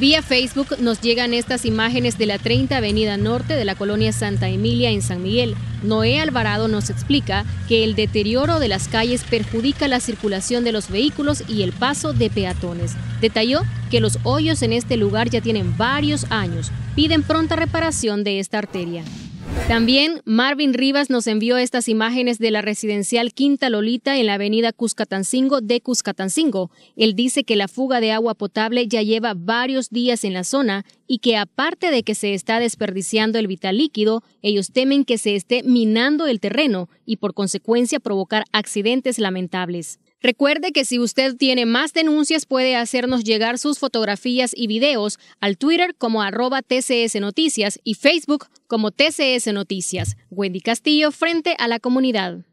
Vía Facebook nos llegan estas imágenes de la 30 Avenida Norte de la colonia Santa Emilia en San Miguel. Noé Alvarado nos explica que el deterioro de las calles perjudica la circulación de los vehículos y el paso de peatones. Detalló que los hoyos en este lugar ya tienen varios años. Piden pronta reparación de esta arteria. También Marvin Rivas nos envió estas imágenes de la residencial Quinta Lolita en la avenida Cuscatancingo de Cuscatancingo. Él dice que la fuga de agua potable ya lleva varios días en la zona y que aparte de que se está desperdiciando el vital líquido, ellos temen que se esté minando el terreno y por consecuencia provocar accidentes lamentables. Recuerde que si usted tiene más denuncias puede hacernos llegar sus fotografías y videos al Twitter como arroba TCS Noticias y Facebook como TCS Noticias. Wendy Castillo frente a la comunidad.